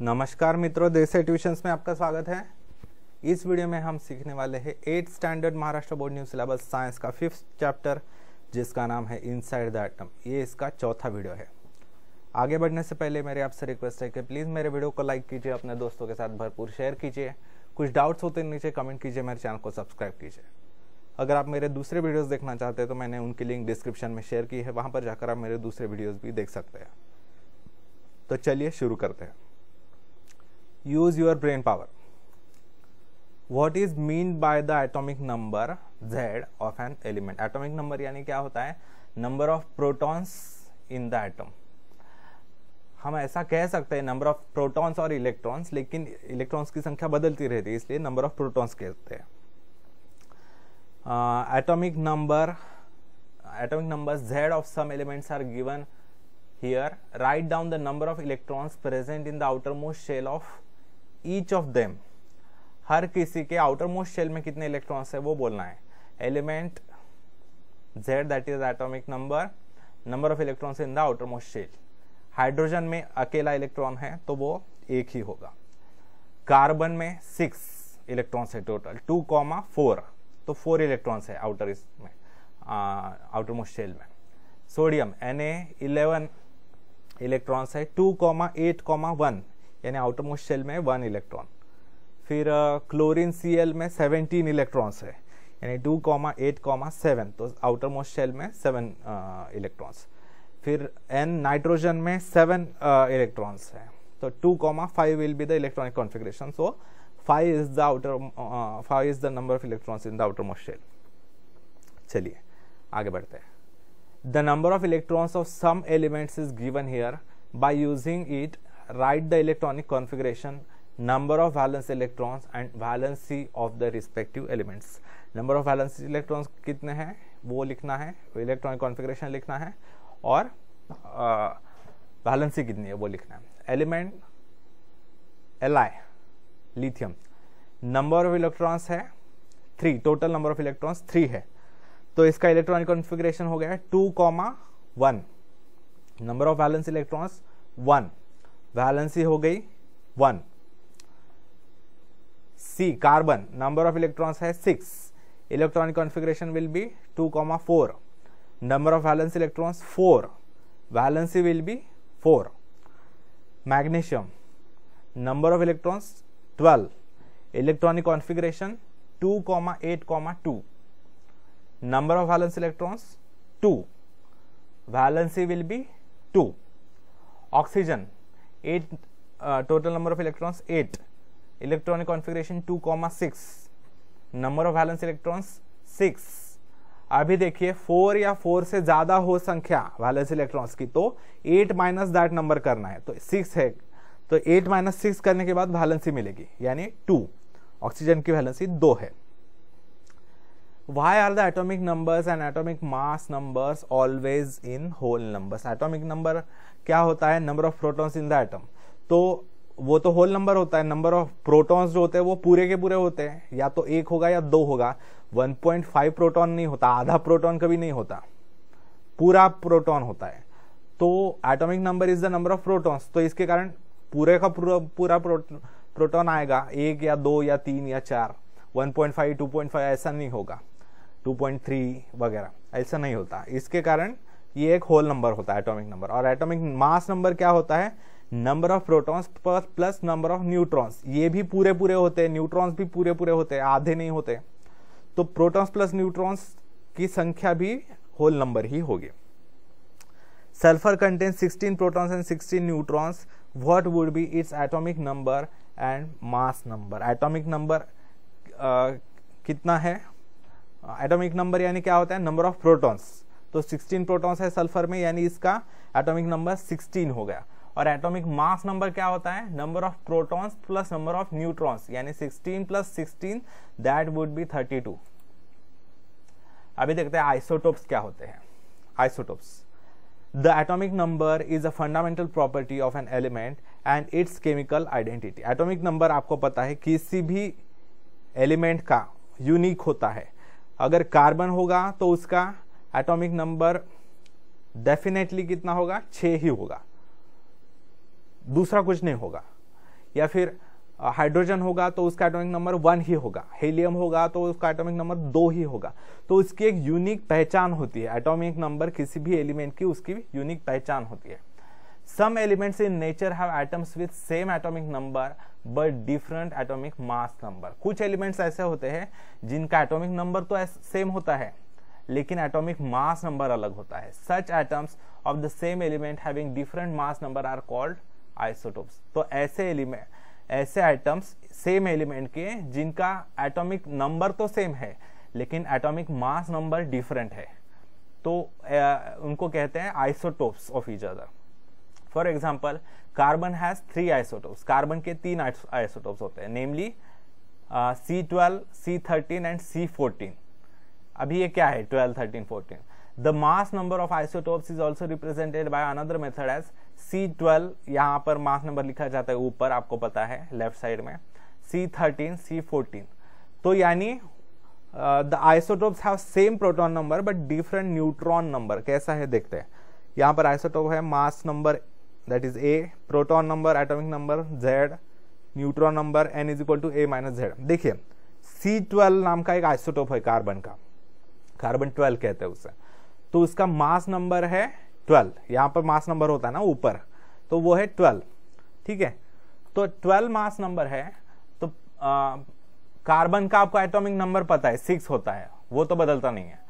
नमस्कार मित्रों देसे ट्यूशंस में आपका स्वागत है इस वीडियो में हम सीखने वाले हैं eight standard Maharashtra board new syllabus science का फिफ्थ चैप्टर जिसका नाम है इनसाइड द एटम ये इसका चौथा वीडियो है आगे बढ़ने से पहले मेरे आपसे रिक्वेस्ट है कि प्लीज़ मेरे वीडियो को लाइक कीजिए अपने दोस्तों के साथ भरपूर शेयर कीजिए कुछ डाउट्स होते हैं नीचे कमेंट कीजिए मेरे चैनल को सब्सक्राइब कीजिए अगर आप मेरे दूसरे वीडियोस देखना चाहते हैं तो मैंने उनकी लिंक डिस्क्रिप्शन में शेयर की है वहाँ पर जाकर आप मेरे दूसरे वीडियोस भी देख सकते हैं तो चलिए शुरू करते हैं use your brain power what is mean by the atomic number z of an element atomic number yani kya hota hai number of protons in the atom हम ऐसा कह सकते हैं नंबर ऑफ प्रोटॉन्स और इलेक्ट्रॉन्स लेकिन electrons की संख्या बदलती रहती है इसलिए नंबर ऑफ प्रोटॉन्स कहते हैं atomic number atomic number Z of some elements are given here write down the number of electrons present in the outer most shell of each of them हर किसी के आउटर मोस्ट शेल में कितने electrons है वो बोलना है element Z that is atomic number number of electrons in the outer most shell hydrogen में अकेला इलेक्ट्रॉन है तो वो एक ही होगा कार्बन में सिक्स इलेक्ट्रॉन्स है टोटल टू कॉमा फोर तो फोर इलेक्ट्रॉन्स है आउटर इसमें आउटर मोस्ट शेल में sodium N A eleven electrons है two comma eight comma one यानी आउटर मोस्ट शेल में वन इलेक्ट्रॉन फिर क्लोरीन सी एल में सेवनटीन इलेक्ट्रॉन्स है यानी two comma eight comma seven तो आउटर मोस्ट शेल में सेवन इलेक्ट्रॉन्स uh, फिर एन नाइट्रोजन में सेवन इलेक्ट्रॉन्स uh, है तो to comma five will be the electronic configuration so five is the outer five is the number of electrons in the outer most shell चलिए आगे बढ़ते हैं the number of electrons of some elements is given here by using it write the electronic configuration number of valence electrons and valency of the respective elements number of valence electrons कितने हैं वो लिखना है electronic configuration लिखना है और valency कितनी है वो लिखना है element L I lithium number of electrons है three total number of electrons three है तो इसका इलेक्ट्रॉनिक कॉन्फ़िगरेशन हो गया है two comma one number of valence electrons one valency हो गई one C carbon number of electrons है six electronic configuration will be two comma four number of valence electrons four valency will be four magnesium number of electrons twelve electronic configuration two comma eight comma two number of valence electrons two valency will be two oxygen eight uh, total number of electrons 8 electronic configuration 2 comma number of valence electrons six अभी देखिए four या four से ज्यादा हो संख्या valence electrons की तो eight minus that number करना है तो सिक्स है तो एट माइनस सिक्स करने के बाद वैलेंसी मिलेगी यानी टू ऑक्सीजन की वैलेंसी दो है why are the atomic numbers and atomic mass numbers always in whole numbers atomic number क्या होता है number of protons in the atom तो वो तो होल नंबर होता है नंबर ऑफ प्रोटॉन्स जो होते हैं वो पूरे के पूरे होते हैं या तो एक होगा या दो होगा 1.5 प्रोटॉन नहीं होता आधा प्रोटॉन कभी नहीं होता पूरा प्रोटॉन होता है तो atomic number is the number of protons तो इसके कारण पूरे का पूरा पूरा प्रोटॉन आएगा एक या दो या तीन या चार वन पॉइंट ऐसा नहीं होगा 2.3 वगैरह ऐसा नहीं होता इसके कारण ये एक होल नंबर होता है एटॉमिक नंबर और एटॉमिक मास नंबर क्या होता है number of protons plus number of neutrons ये भी पूरे पूरे होते हैं न्यूट्रॉन्स भी पूरे पूरे होते हैं आधे नहीं होते तो प्रोटॉन्स प्लस न्यूट्रॉन्स की संख्या भी होल नंबर ही होगी sulphur contain 16 protons and 16 neutrons what would be its atomic number and mass number atomic number कितना है एटॉमिक नंबर यानी क्या होता है नंबर ऑफ प्रोटॉन्स तो 16 प्रोटॉन्स है सल्फर में यानी इसका एटॉमिक नंबर 16 हो गया और एटॉमिक मास नंबर क्या होता है number of protons plus number of neutrons यानी 16 प्लस 16 दैट वुड बी 32 अभी देखते हैं आइसोटोप्स क्या होते हैं isotopes the atomic number is a fundamental property of an element and its chemical identity atomic number आपको पता है किसी भी एलिमेंट का यूनिक होता है अगर कार्बन होगा तो उसका एटॉमिक नंबर डेफिनेटली कितना होगा छ ही होगा दूसरा कुछ नहीं होगा या फिर हाइड्रोजन होगा तो उसका एटॉमिक नंबर वन ही होगा हेलियम होगा तो उसका एटॉमिक नंबर दो ही होगा तो उसकी एक यूनिक पहचान होती है एटॉमिक नंबर किसी भी एलिमेंट की उसकी भी यूनिक पहचान होती है some elements in nature have atoms with same atomic number but different atomic mass number कुछ एलिमेंट्स ऐसे होते हैं जिनका एटॉमिक नंबर तो सेम होता है लेकिन एटॉमिक मास नंबर अलग होता है such atoms of the same element having different mass number are called isotopes तो ऐसे एलिमेंट ऐसे आइटम्स सेम एलिमेंट के जिनका एटॉमिक नंबर तो सेम है लेकिन एटॉमिक मास नंबर डिफरेंट है तो ए, उनको कहते हैं isotopes of each other for example carbon has three isotopes carbon के तीन आइसोटोप्स होते हैं namely C twelve C thirteen and C fourteen अभी ये क्या है twelve thirteen fourteen the mass number of isotopes is also represented by another method as C twelve यहाँ पर मास नंबर लिखा जाता है ऊपर आपको पता है लेफ्ट साइड में सी थर्टीन सी फोर्टीन तो यानी the isotopes have same proton number but different neutron number कैसा है देखते हैं यहाँ पर आइसोटोप है mass number that is A, proton number, atomic number, Z, neutron number N is equal to A minus Z देखिए सी ट्वेल्व नाम का एक आइसोटोप है कार्बन का कार्बन ट्वेल्व कहते हैं उसे तो उसका मास नंबर है ट्वेल्व यहाँ पर मास नंबर होता है ना ऊपर तो वो है ट्वेल्व ठीक है तो ट्वेल्व मास नंबर है तो कार्बन का आपको एटॉमिक नंबर पता है सिक्स होता है वो तो बदलता नहीं है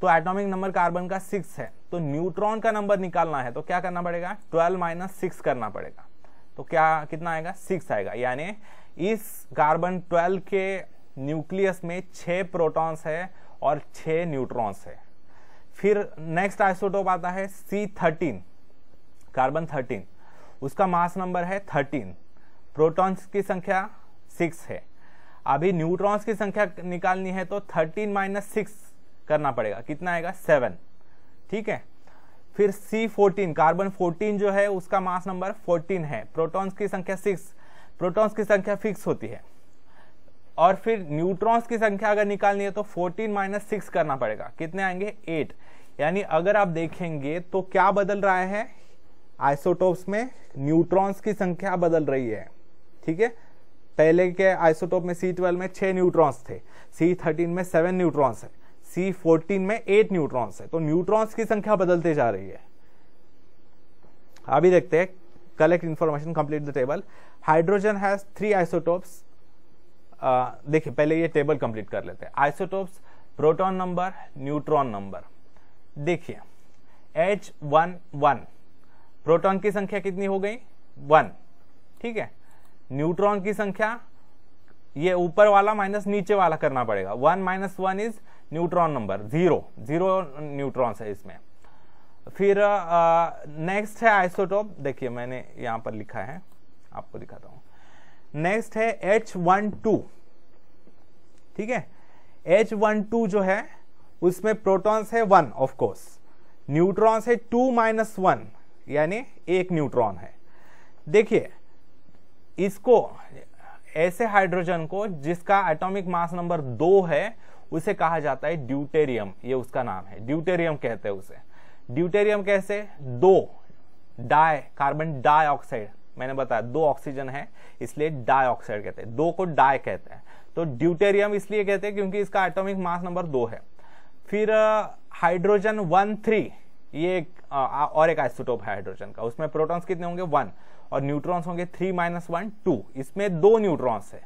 तो एटॉमिक नंबर कार्बन का सिक्स है तो न्यूट्रॉन का नंबर निकालना है तो क्या करना पड़ेगा ट्वेल्व माइनस सिक्स करना पड़ेगा तो क्या कितना आएगा सिक्स आएगा यानी इस कार्बन ट्वेल्व के न्यूक्लियस में छः प्रोटॉन्स है और छः न्यूट्रॉन्स है फिर नेक्स्ट आइसोटोप आता है सी थर्टीन कार्बन थर्टीन उसका मास नंबर है थर्टीन प्रोटॉन्स की संख्या सिक्स है अभी न्यूट्रॉन्स की संख्या निकालनी है तो थर्टीन माइनस सिक्स करना पड़ेगा कितना आएगा सेवन ठीक है फिर सी फोर्टीन कार्बन फोर्टीन जो है उसका मास नंबर फोर्टीन है प्रोटॉन्स की संख्या सिक्स प्रोटॉन्स की संख्या फिक्स होती है और फिर न्यूट्रॉन्स की संख्या अगर निकालनी है तो 14 माइनस सिक्स करना पड़ेगा कितने आएंगे 8 यानी अगर आप देखेंगे तो क्या बदल रहा है आइसोटोप्स में न्यूट्रॉन्स की संख्या बदल रही है ठीक है पहले के आइसोटोप में सी ट्वेल्व में छह न्यूट्रॉन्स थे सी थर्टीन में सेवन न्यूट्रॉन्स है सी फोर्टीन में एट न्यूट्रॉन्स है तो न्यूट्रॉन्स की संख्या बदलते जा रही है अभी देखते हैं collect information complete the table hydrogen has three isotopes देखिए पहले ये टेबल कंप्लीट कर लेते हैं isotopes proton number neutron number देखिए एच वन वन प्रोटॉन की संख्या कितनी हो गई वन ठीक है न्यूट्रॉन की संख्या ये ऊपर वाला माइनस नीचे वाला करना पड़ेगा one minus one is neutron number zero zero neutrons है इसमें फिर नेक्स्ट है आइसोटोप देखिए मैंने यहां पर लिखा है आपको दिखाता हूं नेक्स्ट है एच वन टू ठीक है एच वन टू जो है उसमें प्रोटॉन्स है वन ऑफ कोर्स न्यूट्रॉन्स है टू माइनस वन यानी एक न्यूट्रॉन है देखिए इसको ऐसे हाइड्रोजन को जिसका एटॉमिक मास नंबर दो है उसे कहा जाता है ड्यूटेरियम ये उसका नाम है ड्यूटेरियम कहते हैं उसे ड्यूटेरियम कैसे दो डाई कार्बन डाइऑक्साइड मैंने बताया दो ऑक्सीजन है इसलिए डाइऑक्साइड कहते हैं दो को डाई कहते हैं तो ड्यूटेरियम इसलिए कहते हैं क्योंकि इसका एटॉमिक मास नंबर दो है फिर हाइड्रोजन वन थ्री ये एक, आ, और एक आइसोटोप है हाइड्रोजन का उसमें प्रोटॉन्स कितने होंगे वन और न्यूट्रॉन्स होंगे थ्री माइनस वन टू इसमें दो न्यूट्रॉन्स है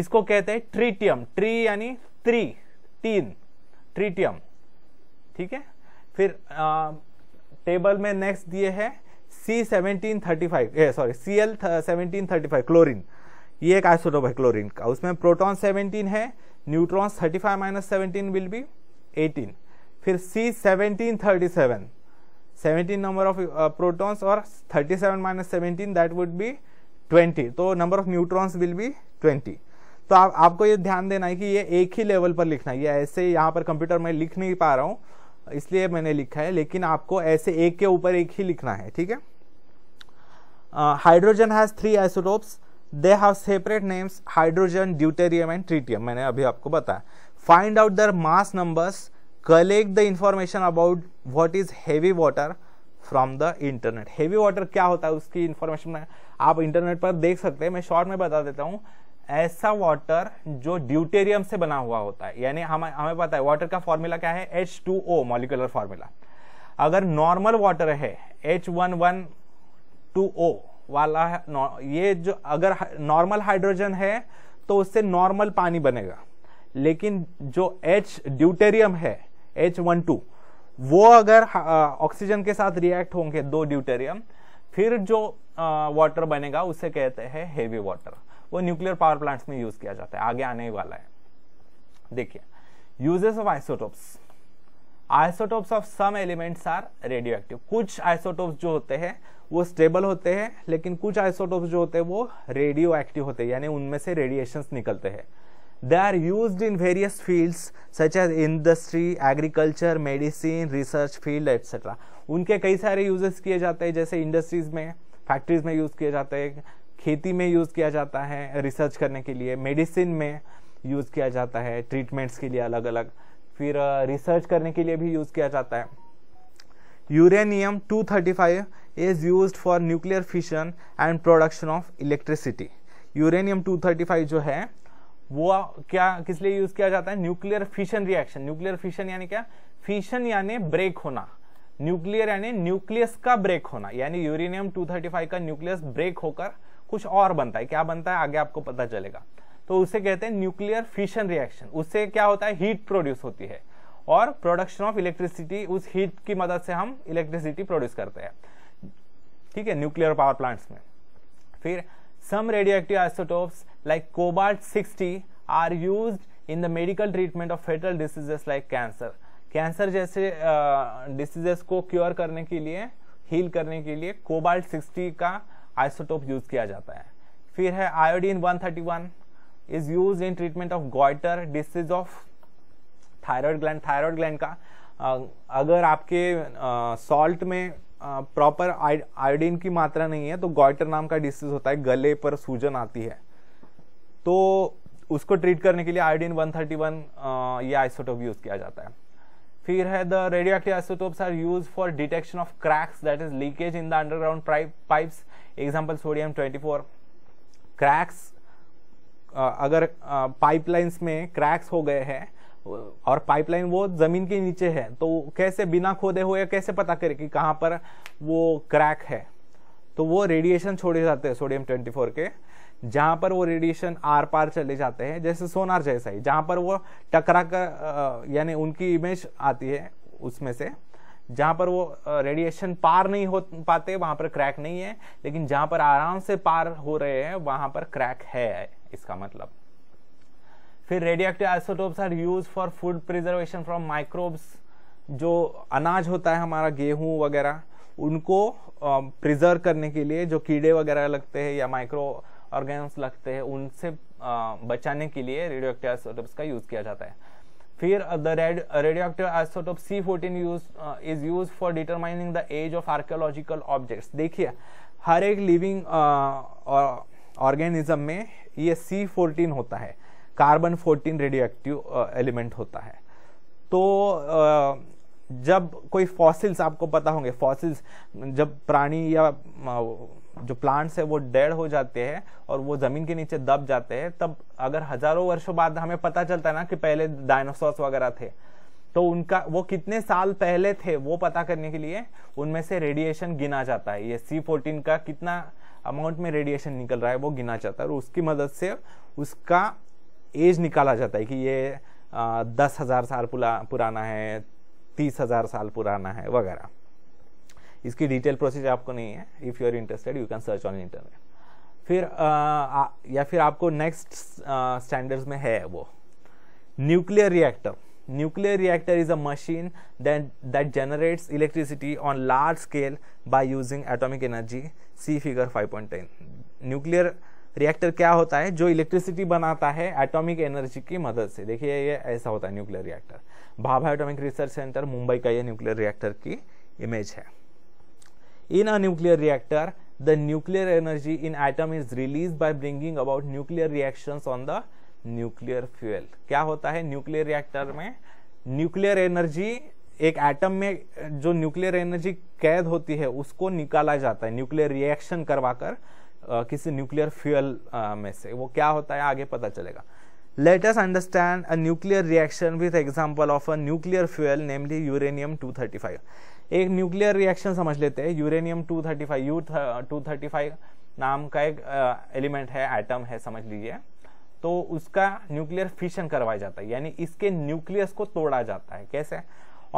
इसको कहते हैं ट्रीटियम ट्री यानी थ्री तीन ट्रीटियम ठीक है फिर आ, टेबल में नेक्स्ट दिए है C seventeen thirty five sorry C L seventeen thirty five chlorine ये एक आइसोटोप है क्लोरिन का उसमें प्रोटॉन सेवनटीन है neutrons thirty five minus seventeen will be eighteen फिर C seventeen thirty seven seventeen number of protons और thirty seven minus seventeen that would be twenty तो number of neutrons will be twenty तो आप, आपको ये ध्यान देना है कि ये एक ही लेवल पर लिखना है ये ऐसे यहाँ पर कंप्यूटर में लिख नहीं पा रहा हूँ इसलिए मैंने लिखा है लेकिन आपको ऐसे एक के ऊपर एक ही लिखना है ठीक है hydrogen has three isotopes they have separate names hydrogen deuterium and tritium मैंने अभी आपको बताया find out their mass numbers collect the information about what is heavy water from the internet heavy water क्या होता है उसकी इन्फॉर्मेशन आप internet पर देख सकते हैं मैं शॉर्ट में बता देता हूँ ऐसा वाटर जो ड्यूटेरियम से बना हुआ होता है यानी हम हमें पता है वाटर का फॉर्मूला क्या है H two O molecular formula अगर नॉर्मल वाटर है H one one two O वाला है ये जो अगर नॉर्मल हाइड्रोजन है तो उससे नॉर्मल पानी बनेगा लेकिन जो एच ड्यूटेरियम है एच वन टू वो अगर ऑक्सीजन के साथ रिएक्ट होंगे दो ड्यूटेरियम फिर जो वाटर बनेगा उसे कहते हैं हेवी वाटर वो न्यूक्लियर पावर प्लांट्स में यूज किया जाता है आगे आने ही वाला है देखिए uses of isotopes isotopes of some elements are radioactive कुछ आइसोटोप्स जो होते हैं वो स्टेबल होते हैं लेकिन कुछ आइसोटोप्स जो होते हैं वो रेडियो एक्टिव होते हैं यानी उनमें से रेडिएशन निकलते हैं they are use in various field such as industry agriculture medicine research field etcetera उनके कई सारे यूजेस किए जाते हैं जैसे इंडस्ट्रीज में फैक्ट्रीज में यूज किए जाते हैं खेती में यूज़ किया जाता है रिसर्च करने के लिए मेडिसिन में यूज़ किया जाता है ट्रीटमेंट्स के लिए अलग अलग फिर रिसर्च करने के लिए भी यूज़ किया जाता है uranium 235 is use for nuclear fission and production of electricity uranium 235 जो है वो क्या किस लिए यूज़ किया जाता है nuclear fission reaction nuclear fission यानी क्या फिशन यानी ब्रेक होना न्यूक्लियर यानी न्यूक्लियस का ब्रेक होना यानी यूरेनियम 235 का न्यूक्लियस ब्रेक होकर कुछ और बनता है क्या बनता है आगे आपको पता चलेगा तो उसे कहते हैं न्यूक्लियर फिशन रिएक्शन उससे क्या होता है हीट प्रोड्यूस होती है और प्रोडक्शन ऑफ इलेक्ट्रिसिटी उस हीट की मदद से हम इलेक्ट्रिसिटी प्रोड्यूस करते हैं ठीक है न्यूक्लियर पावर प्लांट्स में फिर some active isotopes like cobalt 60 are use in the medical treatment of fatal diseases like cancer cancer जैसे डिसीजेस को क्योर करने के लिए हील करने के लिए कोबाल्ट 60 का आइसोटोप यूज किया जाता है फिर है iodine 131 is use in treatment of goiter disease of thyroid gland thyroid gland का अगर आपके सॉल्ट में प्रॉपर आयोडीन की मात्रा नहीं है तो गॉइटर नाम का डिसीज होता है गले पर सूजन आती है तो उसको ट्रीट करने के लिए आयोडीन 131 ये आइसोटोप यूज किया जाता है फिर है the radioactive isotopes are use for detection of cracks that is leakage in the underground pipe example sodium 24 cracks अगर पाइपलाइंस uh, में क्रैक्स हो गए हैं uh, और पाइपलाइन वो जमीन के नीचे है तो कैसे बिना खोदे हुए कैसे पता करें कि कहाँ पर वो क्रैक है तो वो रेडिएशन छोड़े जाते हैं सोडियम 24 के जहां पर वो रेडिएशन आर पार चले जाते हैं जैसे सोनार जैसा ही जहां पर वो टकरा कर यानी उनकी इमेज आती है उसमें से जहां पर वो रेडिएशन पार नहीं हो पाते वहां पर क्रैक नहीं है लेकिन जहां पर आराम से पार हो रहे हैं वहां पर क्रैक है इसका मतलब फिर radioactive isotopes are use for food preservation from microbes जो अनाज होता है हमारा गेहूं वगैरह उनको प्रिजर्व करने के लिए जो कीड़े वगैरह लगते हैं या माइक्रो ऑर्गेन्स लगते हैं उनसे बचाने के लिए रेडियो एक्टिव आइसोटोप्स का यूज किया जाता है फिर the red radioactive isotope C fourteen use is use for determining the age of archaeological objects देखिए हर एक लिविंग ऑर्गेनिज्म में ये सी फोर्टीन होता है carbon fourteen radioactive element होता है तो uh, जब कोई फॉसिल्स आपको पता होंगे फॉसिल्स जब प्राणी या जो प्लांट्स है वो डेड हो जाते हैं और वो जमीन के नीचे दब जाते हैं तब अगर हजारों वर्षों बाद हमें पता चलता है ना कि पहले डायनासोर्स वगैरह थे तो उनका वो कितने साल पहले थे वो पता करने के लिए उनमें से रेडिएशन गिना जाता है ये सी फोर्टीन का कितना अमाउंट में रेडिएशन निकल रहा है वो गिना जाता है और उसकी मदद से उसका एज निकाला जाता है कि ये दस हज़ार साल पुराना है तीस हज़ार साल पुराना है वगैरह इसकी डिटेल प्रोसेस आपको नहीं है if you are interested you can search on internet फिर आ, आ, या फिर आपको नेक्स्ट स्टैंडर्ड्स में है वो nuclear reactor nuclear reactor is a machine that that generates electricity on large scale by using atomic energy C figure 5.10 nuclear reactor क्या होता है जो इलेक्ट्रिसिटी बनाता है एटॉमिक एनर्जी की मदद से देखिए ये ऐसा होता है nuclear reactor Bhabha atomic research centre Mumbai का ये न्यूक्लियर रिएक्टर की इमेज है In a nuclear reactor, the nuclear energy in atom is released by bringing about nuclear reactions on the nuclear fuel. क्या होता है nuclear reactor में nuclear energy एक atom में जो न्यूक्लियर एनर्जी कैद होती है उसको निकाला जाता है न्यूक्लियर रिएक्शन करवाकर किसी न्यूक्लियर फ्यूल में से वो क्या होता है आगे पता चलेगा let us understand a nuclear reaction with example of a nuclear fuel namely uranium 235 एक न्यूक्लियर रिएक्शन समझ लेते हैं uranium 235 thirty five U two नाम का एक एलिमेंट है एटम है समझ लीजिए तो उसका न्यूक्लियर फिशन करवाया जाता है यानी इसके न्यूक्लियस को तोड़ा जाता है कैसे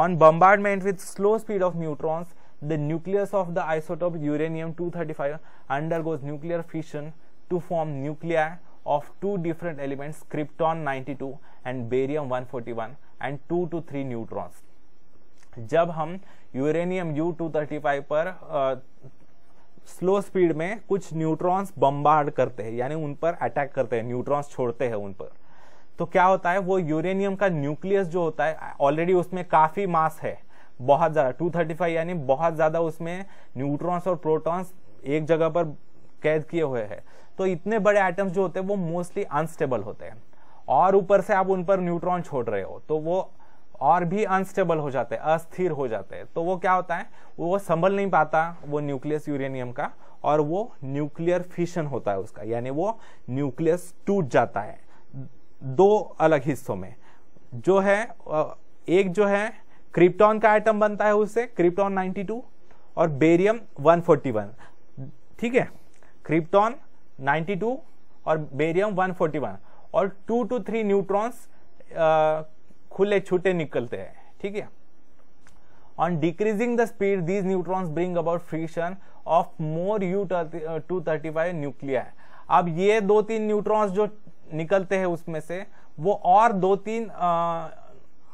on bombardment with slow speed of neutrons the nucleus of the isotope uranium two thirty five undergoes nuclear fission to form nuclei of two different elements krypton two and barium one forty one and two to three neutrons जब हम uranium U two thirty five पर slow speed में कुछ neutrons bombard करते हैं यानी उन पर अटैक करते हैं न्यूट्रॉन्स छोड़ते हैं उन पर तो क्या होता है वो यूरेनियम का न्यूक्लियस जो होता है ऑलरेडी उसमें काफी मास है बहुत ज्यादा 235 यानी बहुत ज्यादा उसमें न्यूट्रॉन्स और प्रोटॉन्स एक जगह पर कैद किए हुए हैं तो इतने बड़े आइटम्स जो होते हैं वो मोस्टली अनस्टेबल होते हैं और ऊपर से आप उन पर न्यूट्रॉन छोड़ रहे हो तो वो और भी अनस्टेबल हो जाते हैं अस्थिर हो जाते हैं तो वो क्या होता है वो संभल नहीं पाता वो न्यूक्लियस यूरेनियम का और वो न्यूक्लियर फिशन होता है उसका यानी वो न्यूक्लियस टूट जाता है दो अलग हिस्सों में जो है एक जो है क्रिप्टॉन का आइटम बनता है उससे क्रिप्टॉन 92 और बेरियम 141 ठीक है क्रिप्टॉन 92 और बेरियम 141 और टू टू थ्री न्यूट्रॉन्स खुले छूटे निकलते हैं ठीक है on decreasing the speed these neutrons bring about friction of more U two thirty five nuclei अब ये दो तीन न्यूट्रॉन्स जो निकलते हैं उसमें से वो और दो तीन uh,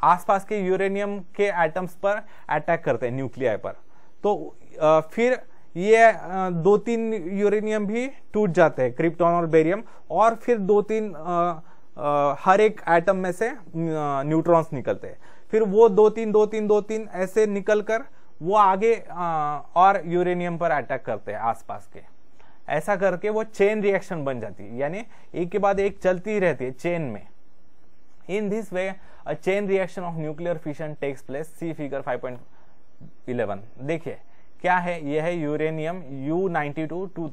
आसपास के यूरेनियम के एटम्स पर अटैक करते हैं न्यूक्लिया पर तो आ, uh, फिर ये आ, दो तीन यूरेनियम भी टूट जाते हैं क्रिप्टॉन और बेरियम और फिर दो तीन आ, uh, आ, हर एक एटम में से न्यूट्रॉन्स निकलते हैं फिर वो दो तीन दो तीन दो तीन ऐसे निकल कर वो आगे आ, और यूरेनियम पर अटैक करते हैं आसपास के ऐसा करके वो चेन रिएक्शन बन जाती है यानी एक के बाद एक चलती रहती है चेन में in this way a chain reaction of nuclear fission takes place C figure 5.11 देखिए क्या है यह है यूरेनियम यू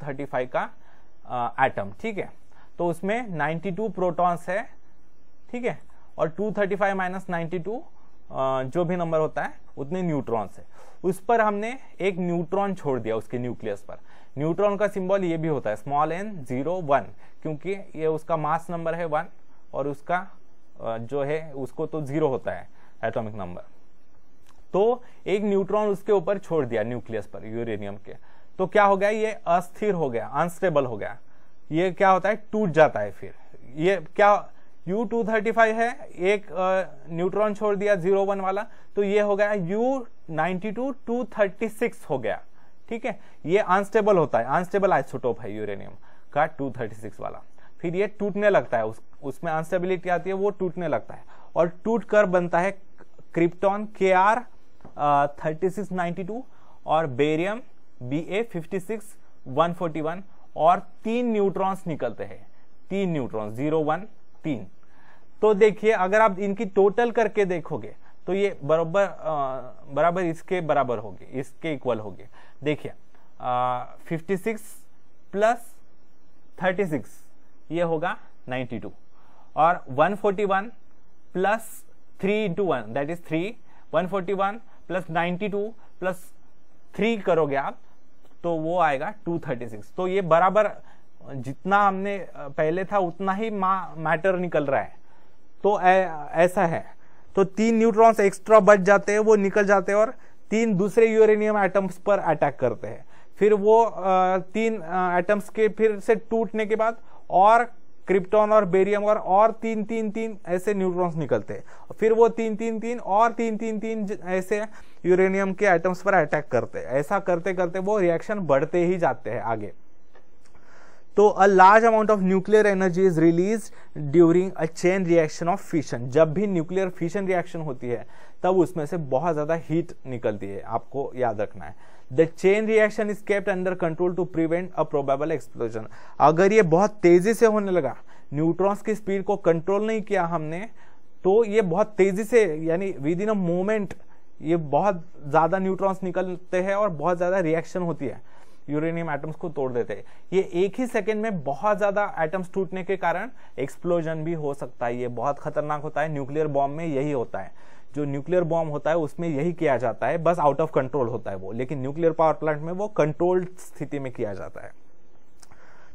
थर्टी फाइव का एटम ठीक है तो उसमें 92 प्रोटॉन्स है ठीक है और 235 माइनस 92 जो भी नंबर होता है उतने न्यूट्रॉन्स है उस पर हमने एक न्यूट्रॉन छोड़ दिया उसके न्यूक्लियस पर न्यूट्रॉन का सिंबल ये भी होता है स्मॉल एन जीरो वन क्योंकि ये उसका मास नंबर है वन और उसका जो है उसको तो जीरो होता है एटॉमिक नंबर तो एक न्यूट्रॉन उसके ऊपर छोड़ दिया न्यूक्लियस पर यूरेनियम के तो क्या हो गया ये अस्थिर हो गया अनस्टेबल हो गया ये क्या होता है टूट जाता है फिर ये क्या यू टू थर्टी फाइव है एक न्यूट्रॉन छोड़ दिया जीरो वन वाला तो ये हो गया U 236 two two thirty six हो गया ठीक है ये अनस्टेबल होता है अनस्टेबल आइसोटोप है यूरेनियम का टू थर्टी सिक्स वाला फिर ये टूटने लगता है उस, उसमें अनस्टेबिलिटी आती है वो टूटने लगता है और टूट कर बनता है krypton K R thirty six ninety two और barium B A fifty six one forty one और तीन न्यूट्रॉन्स निकलते हैं तीन न्यूट्रॉन्स जीरो वन तीन तो देखिए अगर आप इनकी टोटल करके देखोगे तो ये बराबर बराबर इसके बराबर होगी इसके इक्वल होगी देखिए fifty six plus thirty six ये होगा नाइन्टी टू और one forty one plus three into one that is three one forty one plus ninety two plus three करोगे आप तो वो आएगा 236 तो ये बराबर जितना हमने पहले था उतना ही मैटर निकल रहा है तो ऐसा है तो तीन न्यूट्रॉन्स एक्स्ट्रा बच जाते हैं वो निकल जाते हैं और तीन दूसरे यूरेनियम एटम्स पर अटैक करते हैं फिर वो तीन एटम्स के फिर से टूटने के बाद और क्रिप्टॉन और बेरियम और और तीन तीन तीन ऐसे न्यूट्रॉन्स निकलते हैं फिर वो तीन तीन तीन और तीन तीन तीन ऐसे यूरेनियम के आइटम्स पर अटैक करते हैं ऐसा करते करते वो रिएक्शन बढ़ते ही जाते हैं आगे तो a large amount of nuclear energy is release during a chain reaction of fission जब भी न्यूक्लियर फिशन रिएक्शन होती है तब उसमें से बहुत ज़्यादा हीट निकलती है आपको याद रखना है the chain reaction is kept under control to prevent a probable explosion अगर ये बहुत तेजी से होने लगा न्यूट्रॉन्स की स्पीड को कंट्रोल नहीं किया हमने तो ये बहुत तेजी से यानी विद इन अ मोमेंट ये बहुत ज्यादा न्यूट्रॉन्स निकलते हैं और बहुत ज्यादा रिएक्शन होती है यूरेनियम एटम्स को तोड़ देते हैं ये एक ही सेकंड में बहुत ज्यादा एटम्स टूटने के कारण एक्सप्लोजन भी हो सकता है ये बहुत खतरनाक होता है न्यूक्लियर बॉम्ब में यही होता है जो न्यूक्लियर बॉम्ब होता है उसमें यही किया जाता है बस आउट ऑफ कंट्रोल होता है वो लेकिन न्यूक्लियर पावर प्लांट में वो कंट्रोल्ड स्थिति में किया जाता है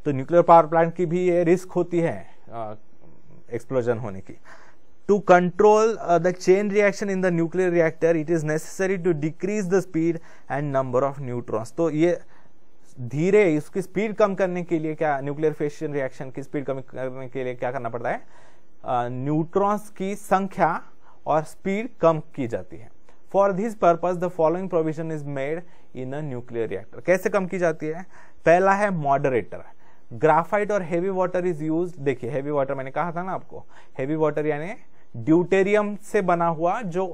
तो न्यूक्लियर पावर प्लांट की भी ये रिस्क होती है एक्सप्लोजन होने की to control uh, the chain reaction in the nuclear reactor it is necessary to decrease the speed and number of neutrons तो ये धीरे इसकी स्पीड कम करने के लिए क्या न्यूक्लियर फेशन रिएक्शन की स्पीड कम करने के लिए क्या करना पड़ता है न्यूट्रॉन्स uh, की संख्या और स्पीड कम की जाती है for this purpose the following provision is made in a nuclear reactor कैसे कम की जाती है पहला है मॉडरेटर ग्राफाइट और हेवी वाटर इज यूज देखिए हेवी वाटर मैंने कहा था ना आपको हेवी वाटर यानी ड्यूटेरियम से बना हुआ जो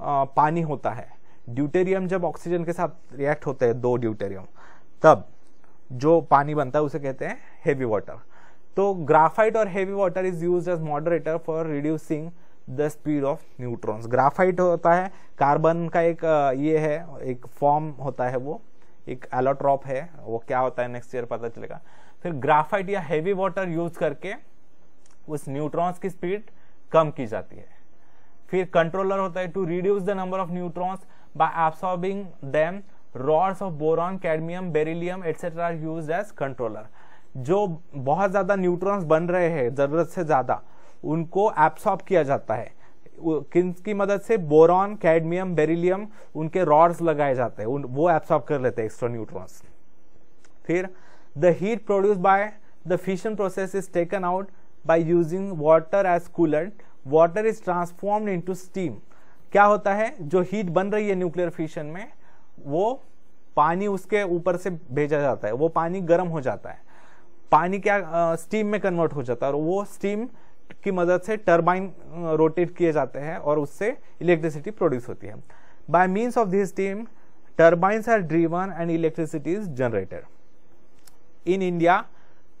आ, पानी होता है ड्यूटेरियम जब ऑक्सीजन के साथ रिएक्ट होते हैं दो ड्यूटेरियम तब जो पानी बनता है उसे कहते हैं हेवी वाटर तो ग्राफाइट और heavy water is use as moderator for reducing the speed of neutrons graphite होता है कार्बन का एक ये है एक फॉर्म होता है वो एक एलोट्रॉप है वो क्या होता है नेक्स्ट ईयर पता चलेगा फिर ग्राफाइट या हैवी वाटर यूज करके उस न्यूट्रॉन्स की स्पीड कम की जाती है फिर कंट्रोलर होता है to reduce the number of neutrons by absorbing them rods of boron cadmium beryllium etcetera use as controller जो बहुत ज्यादा न्यूट्रॉन्स बन रहे हैं जरूरत से ज्यादा उनको एब्सॉर्ब किया जाता है किन की मदद से बोरॉन कैडमियम बेरिलियम उनके रॉड्स लगाए जाते हैं वो एब्सॉर्ब कर लेते हैं एक्स्ट्रा न्यूट्रॉन्स फिर the heat produce by the fission process is taken out by using water as cooler water is transformed into steam क्या होता है जो हीट बन रही है न्यूक्लियर फिशन में वो पानी उसके ऊपर से भेजा जाता है वो पानी गर्म हो जाता है पानी क्या आ, स्टीम में कन्वर्ट हो जाता है और वो स्टीम की मदद से टर्बाइन रोटेट किए जाते हैं और उससे इलेक्ट्रिसिटी प्रोड्यूस होती है by means of this steam turbines are driven and electricity is generated in India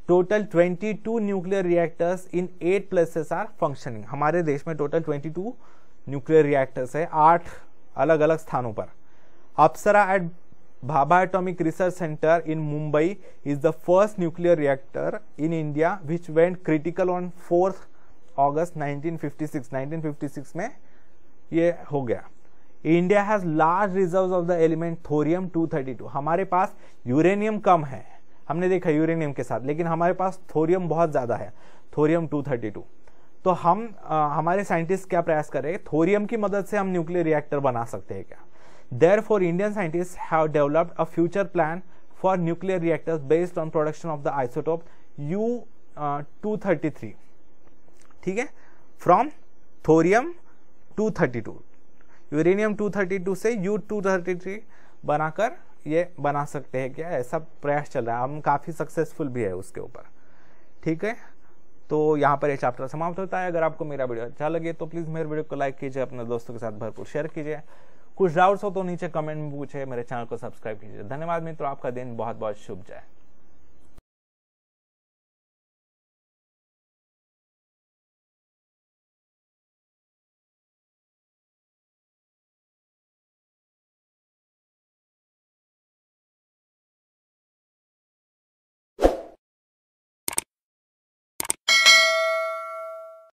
total 22 nuclear reactors in eight places are functioning हमारे देश में टोटल 22 न्यूक्लियर रिएक्टर्स है आठ अलग अलग स्थानों पर Apsara at Bhabha atomic research centre in Mumbai is the first nuclear reactor in India which went critical on fourth August 1956 1956 में ये हो गया India has large reserve of the element thorium 232 हमारे पास यूरेनियम कम है हमने देखा यूरेनियम के साथ लेकिन हमारे पास थोरियम बहुत ज़्यादा है थोरियम 232 तो हम आ, हमारे साइंटिस्ट क्या प्रयास कर रहे हैं थोरियम की मदद से हम न्यूक्लियर रिएक्टर बना सकते हैं क्या therefore Indian scientist have developed a future plan for nuclear reactors based on production of the isotope U two thirty three ठीक है फ्रॉम थोरियम 232 यूरेनियम 232 से यू 233 बनाकर ये बना सकते हैं क्या ऐसा प्रयास चल रहा है हम काफ़ी सक्सेसफुल भी है उसके ऊपर ठीक है तो यहाँ पर ये चैप्टर समाप्त होता है अगर आपको मेरा वीडियो अच्छा लगे तो प्लीज़ मेरे वीडियो को लाइक कीजिए अपने दोस्तों के साथ भरपूर शेयर कीजिए कुछ डाउट्स हो तो नीचे कमेंट में पूछे मेरे चैनल को सब्सक्राइब कीजिए धन्यवाद मित्रों आपका दिन बहुत बहुत शुभ जाए